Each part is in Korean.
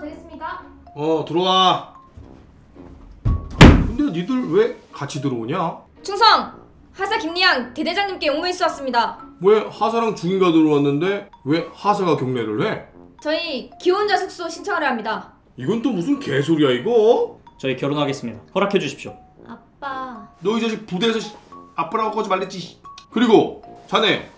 어 되겠습니다. 어 들어와. 근데 니들 왜 같이 들어오냐? 충성! 하사 김리양 대대장님께 용무일수 왔습니다. 왜 하사랑 중이가 들어왔는데 왜 하사가 경례를 해? 저희 기혼자 숙소 신청하려 합니다. 이건 또 무슨 개소리야 이거? 저희 결혼하겠습니다. 허락해 주십시오. 아빠. 너이 자식 부대에서 아빠라고 하지 말랬지. 그리고 자네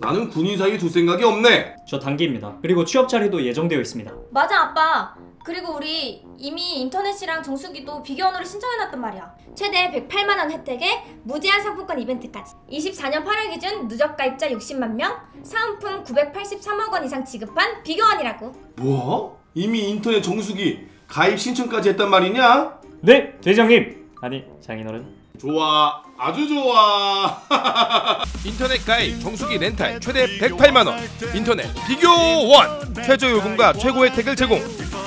나는 군인 사이 에둘 생각이 없네. 저 단기입니다. 그리고 취업 자리도 예정되어 있습니다. 맞아 아빠. 그리고 우리 이미 인터넷이랑 정수기도 비교원으로 신청해놨단 말이야. 최대 108만 원 혜택에 무제한 상품권 이벤트까지. 24년 8월 기준 누적 가입자 60만 명, 사은품 983억 원 이상 지급한 비교원이라고. 뭐? 이미 인터넷 정수기 가입 신청까지 했단 말이냐? 네, 대장님. 아니, 장인어른. 좋아 아주 좋아 인터넷 가입 정수기 렌탈 최대 108만원 인터넷 비교원 최저 요금과 최고 혜택을 제공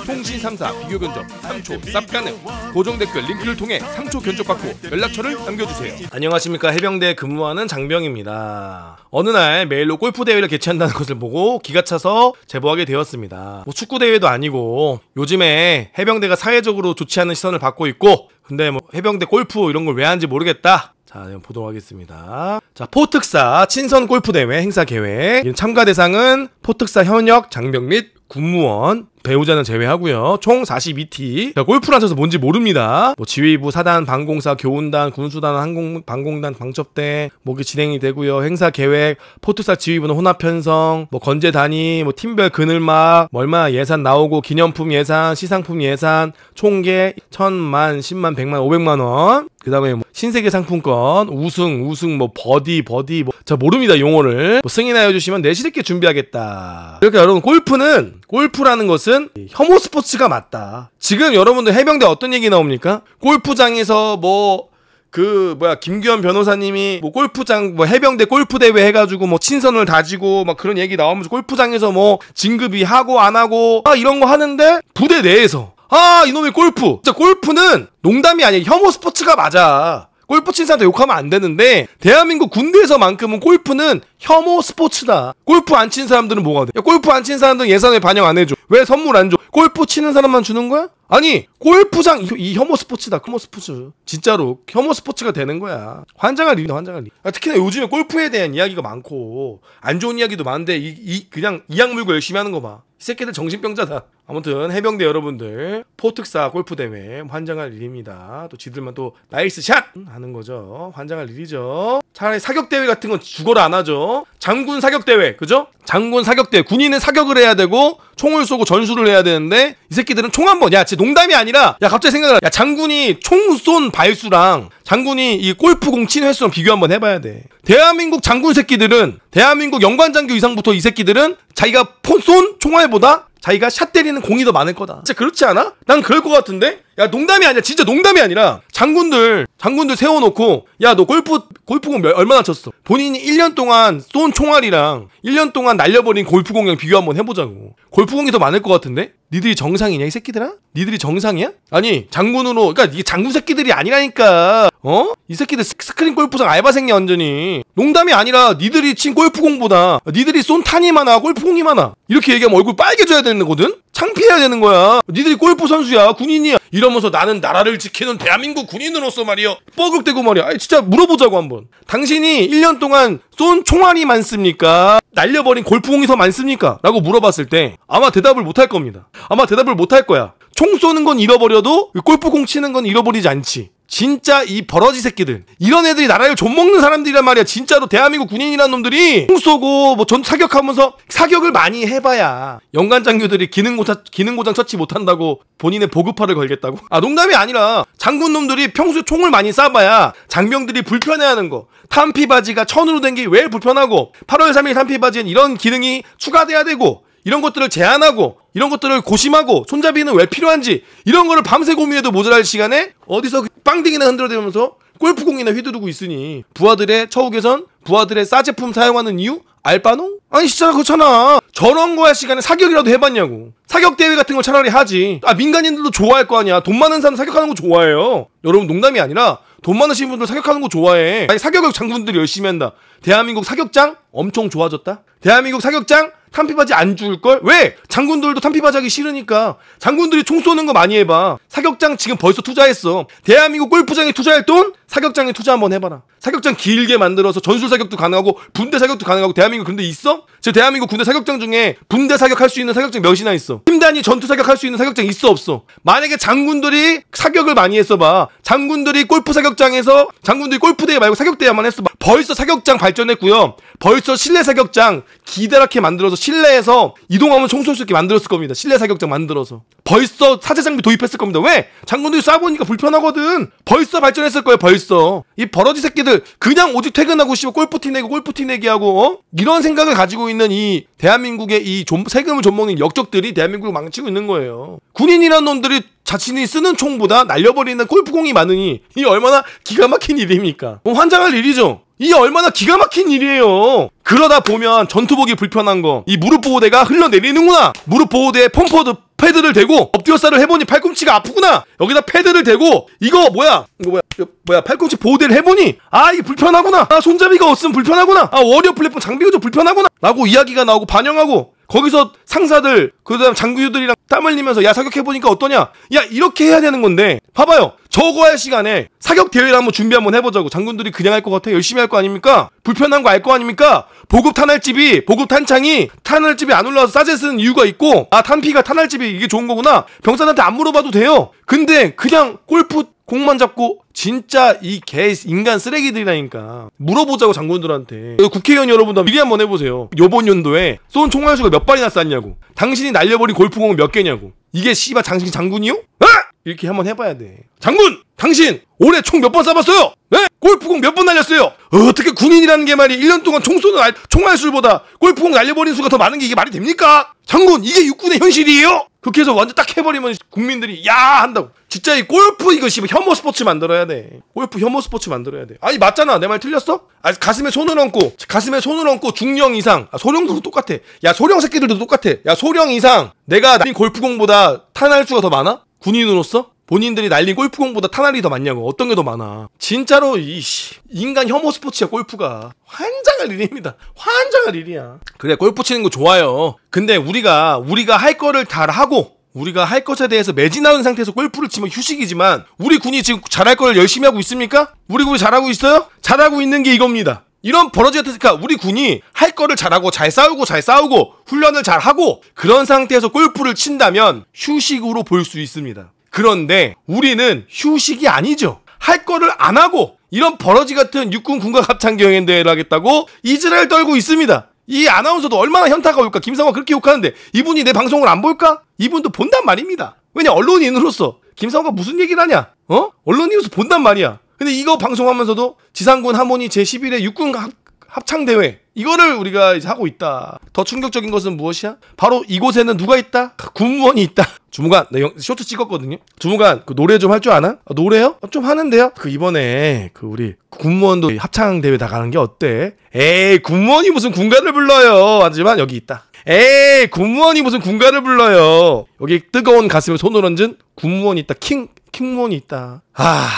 통신 3사 비교 견적 3초 쌉 가능 고정 댓글 링크를 통해 3초 견적 받고 연락처를 남겨주세요. 안녕하십니까 해병대 근무하는 장병입니다. 어느 날 메일로 골프 대회를 개최한다는 것을 보고 기가 차서 제보하게 되었습니다. 뭐 축구 대회도 아니고 요즘에 해병대가 사회적으로 좋지 않은 시선을 받고 있고 근데 뭐 해병대 골프 이런 걸 왜 하는지 모르겠다. 자, 보도록 하겠습니다. 자, 포특사 친선 골프 대회 행사 계획. 참가 대상은 포특사 현역 장병 및 군무원, 배우자는 제외하고요. 총 42티. 그 그러니까 골프를 하셔서 뭔지 모릅니다. 뭐 지휘부, 사단, 방공사, 교훈단, 군수단, 항공, 방공단, 방첩대, 뭐게 진행이 되고요. 행사 계획, 포트사 지휘부는 혼합 편성, 뭐 건재 단위, 뭐 팀별 그늘막, 뭐 얼마 예산 나오고 기념품 예산, 시상품 예산, 총계 1 천만, 1 0만1 0 0만5 0 0만 원. 그다음에 뭐 신세계 상품권, 우승, 우승, 뭐, 버디, 버디, 뭐, 잘 모릅니다, 용어를. 뭐 승인하여 주시면 내실있게 준비하겠다. 이렇게 여러분, 골프는, 골프라는 것은 혐오 스포츠가 맞다. 지금 여러분들 해병대 어떤 얘기 나옵니까? 골프장에서 뭐, 그 뭐야 김규현 변호사님이 뭐 골프장 뭐 해병대 골프 대회 해가지고 뭐 친선을 다지고 막 그런 얘기 나오면서 골프장에서 뭐 진급이 하고 안 하고 아 이런 거 하는데 부대 내에서 아 이놈의 골프 진짜 골프는 농담이 아니에요 혐오 스포츠가 맞아 골프 친 사람한테 욕하면 안 되는데 대한민국 군대에서만큼은 골프는 혐오 스포츠다. 골프 안 친 사람들은 뭐가 돼? 야, 골프 안 친 사람들은 예산에 반영 안 해줘. 왜 선물 안 줘? 골프 치는 사람만 주는 거야? 아니 골프장 이, 이 혐오 스포츠다 혐오 스포츠 진짜로 혐오 스포츠가 되는 거야 환장할 일이다 환장할 일 아, 특히나 요즘에 골프에 대한 이야기가 많고 안 좋은 이야기도 많은데 이, 이 그냥 이악 물고 열심히 하는 거봐이 새끼들 정신병자다 아무튼 해병대 여러분들 포특사 골프 대회 환장할 일입니다. 또 지들만 또 나이스 샷 하는 거죠. 환장할 일이죠. 차라리 사격 대회 같은 건 죽어라 안 하죠. 장군 사격 대회 그죠? 장군 사격 대회 군인은 사격을 해야 되고 총을 쏘고 전술을 해야 되는데 이 새끼들은 총 한 번. 야, 진짜 농담이 아니라 야 갑자기 생각을 야 장군이 총 쏜 발수랑 장군이 이 골프 공 친 횟수랑 비교 한번 해봐야 돼. 대한민국 장군 새끼들은 대한민국 연관장교 이상부터 이 새끼들은 자기가 폰 쏜 총알보다 자기가 샷 때리는 공이 더 많을 거다. 진짜 그렇지 않아? 난 그럴 것 같은데? 야 농담이 아니라 진짜 농담이 아니라 장군들 장군들 세워놓고 야 너 골프 골프공 얼마나 쳤어 본인이 1년 동안 쏜 총알이랑 1년 동안 날려버린 골프공이랑 비교 한번 해보자고 골프공이 더 많을 것 같은데 니들이 정상이냐 이 새끼들아 니들이 정상이야 아니 장군으로 그러니까 이게 장군 새끼들이 아니라니까 어이 새끼들 스크린 골프장 알바생이 완전히 농담이 아니라 니들이 친 골프공보다 니들이 쏜 탄이 많아 골프공이 많아 이렇게 얘기하면 얼굴 빨개져야 되는 거거든 창피해야 되는 거야 니들이 골프 선수야 군인이야 이 이러면서 나는 나라를 지키는 대한민국 군인으로서 말이여 뻐극대고 말이야 아니, 진짜 물어보자고 한번 당신이 1년 동안 쏜 총알이 많습니까? 날려버린 골프공이 더 많습니까? 라고 물어봤을 때 아마 대답을 못할 겁니다 아마 대답을 못할 거야 총 쏘는 건 잃어버려도 골프공 치는 건 잃어버리지 않지 진짜 이 버러지 새끼들 이런 애들이 나라를 좀먹는 사람들이란 말이야 진짜로 대한민국 군인이란 놈들이 총 쏘고 뭐전 사격하면서 사격을 많이 해봐야 연간 장교들이 기능고장 기능고장 처치 못한다고 본인의 보급화를 걸겠다고 아 농담이 아니라 장군 놈들이 평소에 총을 많이 쏴봐야 장병들이 불편해하는 거 탄피 바지가 천으로 된 게 왜 불편하고 8월 3일 탄피 바지엔 이런 기능이 추가돼야 되고 이런 것들을 제안하고 이런 것들을 고심하고 손잡이는 왜 필요한지 이런 거를 밤새 고민해도 모자랄 시간에 어디서 그 빵댕이나 흔들어대면서 골프공이나 휘두르고 있으니 부하들의 처우 개선 부하들의 싸제품 사용하는 이유 알바노? 아니 진짜 그렇잖아 저런 거야 시간에 사격이라도 해봤냐고 사격 대회 같은 거 차라리 하지 아 민간인들도 좋아할 거 아니야 돈 많은 사람 사격하는 거 좋아해요 여러분 농담이 아니라 돈 많으신 분들 사격하는 거 좋아해 아니 사격을 장군들이 열심히 한다 대한민국 사격장 엄청 좋아졌다? 대한민국 사격장 탄피바지 안 줄 걸? 왜? 장군들도 탄피바지 하기 싫으니까. 장군들이 총 쏘는 거 많이 해봐. 사격장 지금 벌써 투자했어. 대한민국 골프장에 투자할 돈? 사격장에 투자 한번 해봐라. 사격장 길게 만들어서 전술 사격도 가능하고 분대 사격도 가능하고 대한민국 근데 있어? 지금 대한민국 군대 사격장 중에 분대 사격할 수 있는 사격장 몇이나 있어? 팀단이 전투 사격할 수 있는 사격장 있어 없어? 만약에 장군들이 사격을 많이 했어봐. 장군들이 골프 사격장에서 장군들이 골프대회 말고 사격대회만 했어봐. 벌써 사격장 발전했고요. 벌써 벌써 실내 사격장 기다랗게 만들어서 실내에서 이동하면 총쏠 수 있게 만들었을 겁니다. 실내 사격장 만들어서. 벌써 사제 장비 도입했을 겁니다. 왜? 장군들이 쏴보니까 불편하거든. 벌써 발전했을 거예요, 벌써. 이 버러지 새끼들, 그냥 오직 퇴근하고, 씨발, 골프티 내고, 골프티 내기하고, 어? 이런 생각을 가지고 있는 이 대한민국의 이 좀, 세금을 좀먹는 역적들이 대한민국을 망치고 있는 거예요. 군인이란 놈들이 자신이 쓰는 총보다 날려버리는 골프공이 많으니, 이 얼마나 기가 막힌 일입니까? 환장할 일이죠. 이게 얼마나 기가 막힌 일이에요. 그러다 보면 전투복이 불편한 거, 이 무릎 보호대가 흘러내리는구나. 무릎 보호대에 펌퍼드 패드를 대고 엎드려살을 해보니 팔꿈치가 아프구나. 여기다 패드를 대고 이거 뭐야? 이거 뭐야? 이거 뭐야? 팔꿈치 보호대를 해보니 아 이게 불편하구나. 아 손잡이가 없으면 불편하구나. 아 워리어 플랫폼 장비가 좀 불편하구나. 라고 이야기가 나오고 반영하고 거기서 상사들 그다음 장교들이랑 땀 흘리면서 야 사격해 보니까 어떠냐 야 이렇게 해야 되는 건데 봐봐요 저거 할 시간에 사격 대회를 한번 준비 한번 해보자고 장군들이 그냥 할 것 같아 열심히 할 거 아닙니까 불편한 거 알 거 아닙니까 보급 탄할집이 보급 탄창이 탄할집이안 올라와서 싸제 쓰는 이유가 있고 아 탄피가 탄할집이 이게 좋은 거구나 병사한테 안 물어봐도 돼요 근데 그냥 골프 공만 잡고 진짜 이 개 인간 쓰레기들이라니까 물어보자고 장군들한테 그 국회의원 여러분도 미리 한번 해보세요 요번 연도에 쏜 총알수가 몇 발이나 쐈냐고 당신이 날려버린 골프공은 몇 개냐고 이게 씨발 당신 장군이요? 아! 이렇게 한번 해봐야 돼 장군! 당신! 올해 총 몇 번 쏴봤어요? 네? 골프공 몇 번 날렸어요? 어떻게 군인이라는 게 말이 1년 동안 총 쏘는 알, 총알술보다 골프공 날려버린 수가 더 많은 게 이게 말이 됩니까? 장군 이게 육군의 현실이에요? 그렇게 해서 완전 딱 해버리면 국민들이 야 한다고 진짜 이 골프 이거 씨발 혐오 스포츠 만들어야 돼 골프 혐오 스포츠 만들어야 돼 아니 맞잖아 내 말 틀렸어? 아 가슴에 손을 얹고 가슴에 손을 얹고 중령 이상 아, 소령도 똑같아 야 소령 새끼들도 똑같아 야 소령 이상 내가 나 골프공보다 탄할수가 더 많아? 군인으로서? 본인들이 날린 골프공보다 탄알이 더 많냐고 어떤 게 더 많아 진짜로 이 인간 혐오 스포츠야 골프가 환장할 일입니다 환장할 일이야 그래 골프 치는 거 좋아요 근데 우리가 우리가 할 거를 다 하고 우리가 할 것에 대해서 매진하는 상태에서 골프를 치면 휴식이지만 우리 군이 지금 잘할 걸 열심히 하고 있습니까? 우리 군이 잘하고 있어요? 잘하고 있는 게 이겁니다 이런 버러지 같은 니까 그러니까 우리 군이 할 거를 잘하고 잘 싸우고 잘 싸우고 훈련을 잘하고 그런 상태에서 골프를 친다면 휴식으로 볼 수 있습니다. 그런데 우리는 휴식이 아니죠. 할 거를 안 하고 이런 버러지 같은 육군 군과 합창 경연 대회를 하겠다고 이즈라엘 떨고 있습니다. 이 아나운서도 얼마나 현타가 올까? 김상화 그렇게 욕하는데 이분이 내 방송을 안 볼까? 이분도 본단 말입니다. 왜냐 언론인으로서 김상화가 무슨 얘기를 하냐? 어? 언론인으로서 본단 말이야. 근데 이거 방송하면서도 지상군 하모니 제11회 육군 합, 합창 대회 이거를 우리가 이제 하고 있다. 더 충격적인 것은 무엇이야? 바로 이곳에는 누가 있다? 군무원이 있다. 주무관, 나 영, 쇼트 찍었거든요. 주무관, 그 노래 좀 할 줄 아나? 아, 노래요? 아, 좀 하는데요. 그 이번에 그 우리 군무원도 합창 대회 나가는 게 어때? 에이, 군무원이 무슨 군가를 불러요. 하지만 여기 있다. 에이, 군무원이 무슨 군가를 불러요. 여기 뜨거운 가슴에 손을 얹은 군무원이 있다. 킹, 킹무원이 있다. 아.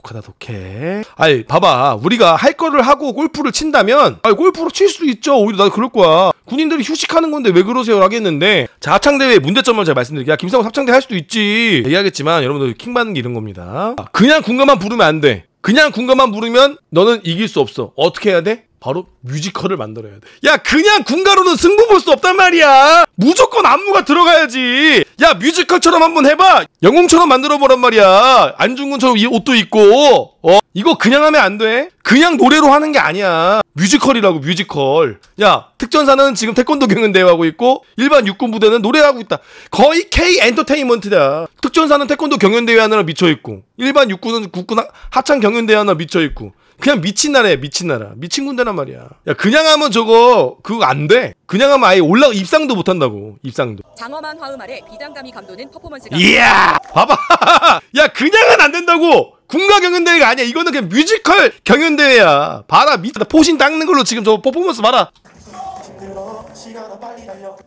독하다 독해. 아이 봐봐 우리가 할 거를 하고 골프를 친다면 아이 골프로 칠 수도 있죠. 오히려 나 그럴 거야. 군인들이 휴식하는 건데 왜 그러세요? 하겠는데 자창대회 문제점을 제가 말씀드릴게요. 김상우 합창대 할 수도 있지. 얘기하겠지만 여러분들 킹 받는 게 이런 겁니다. 그냥 군가만 부르면 안 돼. 그냥 군가만 부르면 너는 이길 수 없어. 어떻게 해야 돼? 바로 뮤지컬을 만들어야 돼. 야 그냥 군가로는 승부 볼 수 없단 말이야. 무조건 안무가 들어가야지. 야 뮤지컬처럼 한번 해봐. 영웅처럼 만들어보란 말이야. 안중근처럼 이 옷도 입고. 어 이거 그냥 하면 안 돼. 그냥 노래로 하는 게 아니야. 뮤지컬이라고 뮤지컬. 야 특전사는 지금 태권도 경연 대회하고 있고 일반 육군 부대는 노래하고 있다. 거의 K 엔터테인먼트다. 특전사는 태권도 경연 대회 하느라 미쳐 있고 일반 육군은 국군 하, 하창 경연 대회 하느라 미쳐 있고. 그냥 미친 나라야 미친 나라 미친 군대란 말이야 야 그냥 하면 저거 그거 안돼 그냥 하면 아예 올라 입상도 못 한다고 입상도 장엄한 화음 아래 비장감이 감도는 퍼포먼스가 이야 봐봐 야 그냥은 안 된다고 군가 경연대회가 아니야 이거는 그냥 뮤지컬 경연대회야 봐라 미쳤 포신 닦는 걸로 지금 저 퍼포먼스 봐라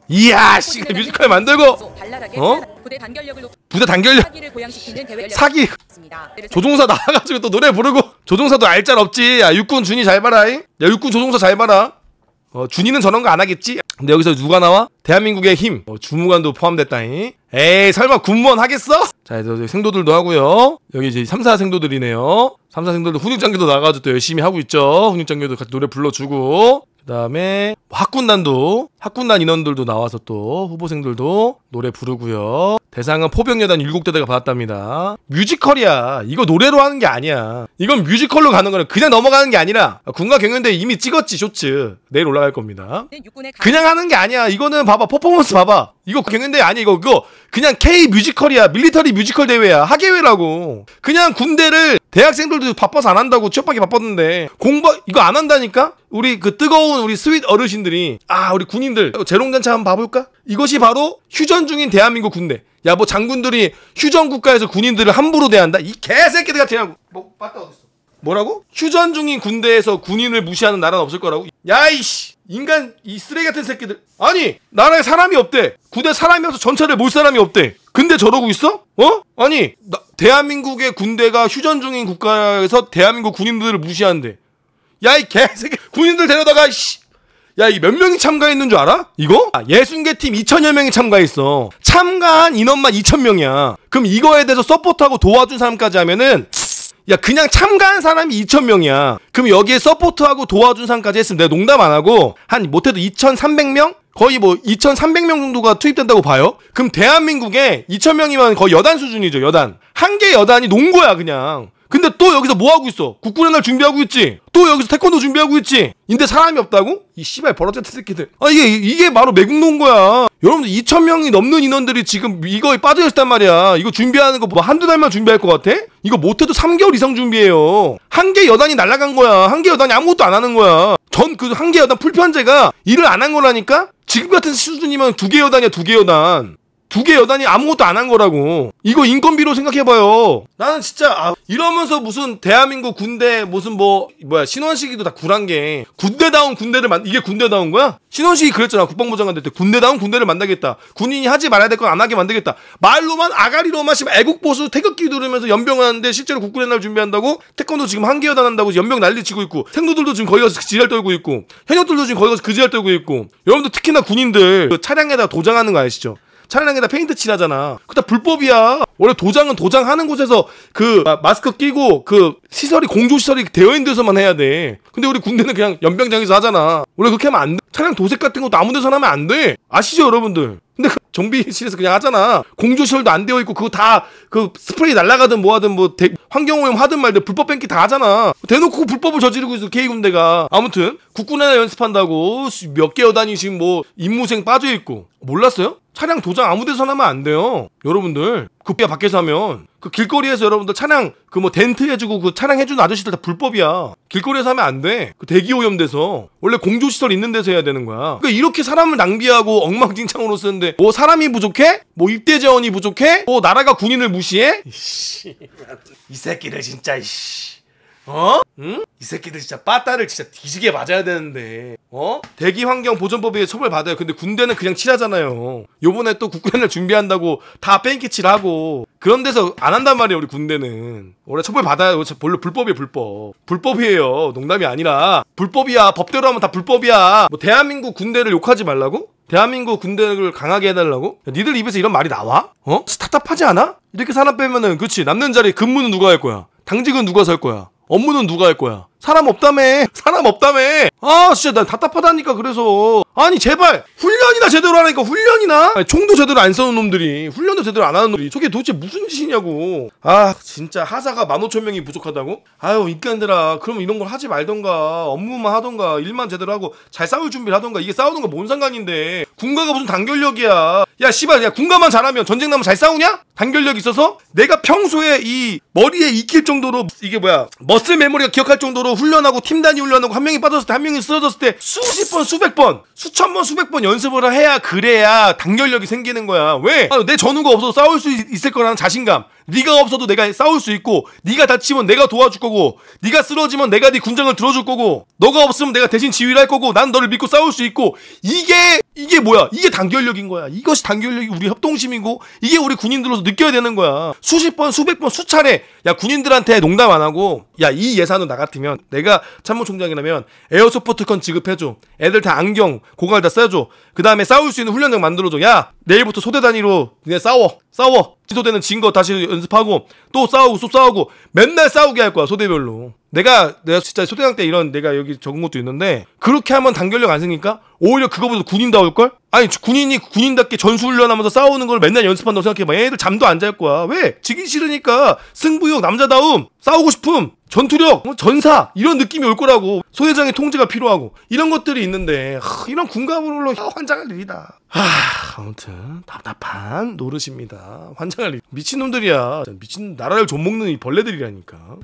이야 씨 뮤지컬 만들고 어, 어? 그 부대 단결력을 높... 부대 단결력 사기 를 대회를 고양시키는 사기 조종사 나와가지고 또 노래 부르고 조종사도 알짤 없지 야 육군 준이 잘봐라야 육군 조종사 잘 봐라 어, 준이는 저런 거 안 하겠지? 근데 여기서 누가 나와? 대한민국의 힘 어, 주무관도 포함됐다잉 에이 설마 군무원 하겠어? 자 이제 생도들도 하고요 여기 이제 3사 생도들이네요 3사 생도들 훈육장교도 나가지고 또 열심히 하고 있죠 훈육장교도 같이 노래 불러주고 그 다음에 학군단도 학군단 인원들도 나와서 또 후보생들도 노래 부르고요. 대상은 포병여단 7대대가 받았답니다. 뮤지컬이야. 이거 노래로 하는 게 아니야. 이건 뮤지컬로 가는 거는 그냥 넘어가는 게 아니라 군과 경연대 이미 찍었지 쇼츠. 내일 올라갈 겁니다. 네, 그냥 하는 게 아니야. 이거는 봐봐 퍼포먼스 봐봐. 이거 경연대 아니야. 이거 그거 그냥 K 뮤지컬이야. 밀리터리 뮤지컬 대회야. 학예회라고. 그냥 군대를 대학생들도 바빠서 안 한다고 취업하기 바빴는데 공부 이거 안 한다니까? 우리 그 뜨거운 우리 스윗 어르신들이 아 우리 군인들 재롱잔치 한번 봐볼까? 이것이 바로 휴전 참전 중인 대한민국 군대. 야, 뭐 장군들이 휴전 국가에서 군인들을 함부로 대한다? 이 개새끼들 같으냐고. 뭐, 맞다 어딨어? 뭐라고? 휴전 중인 군대에서 군인을 무시하는 나라는 없을 거라고? 야, 이씨! 인간, 이 쓰레기 같은 새끼들. 아니, 나라에 사람이 없대. 군대 사람이 없어 전차를 몰 사람이 없대. 근데 저러고 있어? 어? 아니, 나, 대한민국의 군대가 휴전 중인 국가에서 대한민국 군인들을 무시한대. 야, 이 개새끼. 군인들 데려다가, 씨. 야, 이 몇 명이 참가했는 줄 알아? 이거? 아, 예순개팀 2천여 명이 참가했어. 참가한 인원만 2천 명이야. 그럼 이거에 대해서 서포트하고 도와준 사람까지 하면은 야 그냥 참가한 사람이 2천 명이야. 그럼 여기에 서포트하고 도와준 사람까지 했으면 내가 농담 안 하고 한 못해도 2,300명? 거의 뭐 2,300명 정도가 투입된다고 봐요. 그럼 대한민국에 2천명이면 거의 여단 수준이죠, 여단. 한 개 여단이 농구야, 그냥. 근데 또 여기서 뭐 하고 있어? 국군의 날 준비하고 있지? 또 여기서 태권도 준비하고 있지? 근데 사람이 없다고? 이 씨발 버릇자트 새끼들. 아 이게 이게 바로 매국노인 거야. 여러분들 2천 명이 넘는 인원들이 지금 이거에 빠져 있단 말이야. 이거 준비하는 거 뭐 한두 달만 준비할 것 같아? 이거 못해도 3개월 이상 준비해요. 한 개 여단이 날라간 거야. 한 개 여단이 아무것도 안 하는 거야. 전 그 한 개 여단 불편제가 일을 안 한 거라니까? 지금 같은 수준이면 두 개 여단이야 두 개 여단. 두개 여단이 아무것도 안 한 거라고. 이거 인건비로 생각해봐요. 나는 진짜 아, 이러면서 무슨 대한민국 군대 무슨 뭐 뭐야 신원식이도 다 굴한 게 군대다운 군대를 만 이게 군대다운 거야? 신원식이 그랬잖아 국방부 장관 될때 군대다운 군대를 만들겠다. 군인이 하지 말아야 될 건 안 하게 만들겠다. 말로만 아가리로만 씨 애국 보수 태극기 두르면서 연병하는데 실제로 국군의 날 준비한다고 태권도 지금 한 개 여단 한다고 연병 난리 치고 있고 생도들도 지금 거기 가서 그 지랄 떨고 있고 현역들도 지금 거기 가서 그 지랄 떨고 있고 여러분들 특히나 군인들 그 차량에다 도장하는 거 아시죠? 차량에다 페인트 칠하잖아. 그다 불법이야. 원래 도장은 도장 하는 곳에서 그 마스크 끼고 그 시설이 공조 시설이 되어 있는 데서만 해야 돼. 근데 우리 군대는 그냥 연병장에서 하잖아. 원래 그렇게 하면 안 돼. 차량 도색 같은 것도 아무 데서나 하면 안 돼. 아시죠, 여러분들? 근데 그 정비실에서 그냥 하잖아. 공조시설도 안 되어 있고 그거 다 그 스프레이 날라가든 뭐하든 뭐 대, 환경오염 하든 말든 불법 뱅킹 다 하잖아. 대놓고 그 불법을 저지르고 있어 K 군대가. 아무튼 국군에나 연습한다고 몇 개여 단위 지금 뭐 임무생 빠져 있고 몰랐어요? 차량 도장 아무데서나 하면 안 돼요. 여러분들 급비야 그 밖에서 하면 그 길거리에서 여러분들 차량 그 뭐 덴트 해주고 그 차량 해주는 아저씨들 다 불법이야. 길거리에서 하면 안 돼. 그 대기 오염돼서 원래 공조 시설 있는 데서 해야 되는 거야. 그러니까 이렇게 사람을 낭비하고 엉망진창으로 쓰는데 뭐 사, 사람이 부족해? 뭐 입대 재원이 부족해? 뭐 나라가 군인을 무시해? 이 새끼들 진짜 이씨. 어? 응? 이 새끼들 진짜 빠따를 진짜 뒤지게 맞아야 되는데 어? 대기 환경 보전법에 의해 처벌 받아요. 근데 군대는 그냥 칠하잖아요. 요번에 또 국군을 준비한다고 다 뺑키칠 하고 그런 데서 안 한단 말이에요. 우리 군대는 원래 처벌 받아요. 원래 불법이에요. 불법. 불법이에요. 농담이 아니라 불법이야. 법대로 하면 다 불법이야. 뭐 대한민국 군대를 욕하지 말라고? 대한민국 군대를 강하게 해달라고? 야, 니들 입에서 이런 말이 나와? 어? 답답하지 않아? 이렇게 사람 빼면은 그치 남는 자리 근무는 누가 할 거야? 당직은 누가 설 거야? 업무는 누가 할 거야? 사람 없다며 사람 없다며 아 진짜 난 답답하다니까 그래서 아니 제발 훈련이나 제대로 하라니까 훈련이나 아니, 총도 제대로 안 써는 놈들이 훈련도 제대로 안 하는 놈들이 저게 도대체 무슨 짓이냐고 아 진짜 하사가 15,000명이 부족하다고? 아유 인간들아 그럼 이런 걸 하지 말던가 업무만 하던가 일만 제대로 하고 잘 싸울 준비를 하던가 이게 싸우는 거 뭔 상관인데 군가가 무슨 단결력이야 야 씨발 야 군가만 잘하면 전쟁 나면 잘 싸우냐? 단결력 있어서 내가 평소에 이 머리에 익힐 정도로 이게 뭐야 머슬 메모리가 기억할 정도로 훈련하고 팀단이 훈련하고 한 명이 빠졌을 때한 명이 쓰러졌을 때 수십 번 수백 번 수천 번 수백 번 연습을 해야 그래야 단결력이 생기는 거야 왜? 아, 내 전우가 없어도 싸울 수 있을 거라는 자신감 네가 없어도 내가 싸울 수 있고 네가 다치면 내가 도와줄 거고 네가 쓰러지면 내가 네 군장을 들어줄 거고 너가 없으면 내가 대신 지휘를 할 거고 난 너를 믿고 싸울 수 있고 이게 이게 뭐야? 이게 단결력인 거야. 이것이 단결력이 우리 협동심이고 이게 우리 군인들로서 느껴야 되는 거야. 수십 번, 수백 번, 수차례 야 군인들한테 농담 안 하고 야 이예산은나 같으면 내가 참모총장이라면 에어소프트건 지급해줘. 애들 다 안경, 고갈 다 써줘. 그 다음에 싸울 수 있는 훈련장 만들어줘. 야 내일부터 소대 단위로 그냥 싸워. 싸워. 지소되는진 거 다시 연습하고 또 싸우고 또 싸우고 맨날 싸우게 할 거야 소대별로. 내가 내가 진짜 소대장 때 이런 내가 여기 적은 것도 있는데 그렇게 하면 단결력 안 생기니까 오히려 그거보다 군인 다울 걸? 아니 군인이 군인답게 전수훈련하면서 싸우는 걸 맨날 연습한다고 생각해봐. 얘들 잠도 안 잘 거야. 왜? 지기 싫으니까 승부욕, 남자다움, 싸우고 싶음, 전투력, 뭐 전사 이런 느낌이 올 거라고. 소대장의 통제가 필요하고 이런 것들이 있는데 하, 이런 군가물로 환장할 일이다. 하, 아무튼 답답한 노릇입니다. 환장할 일. 미친놈들이야. 미친 나라를 좀먹는 이 벌레들이라니까.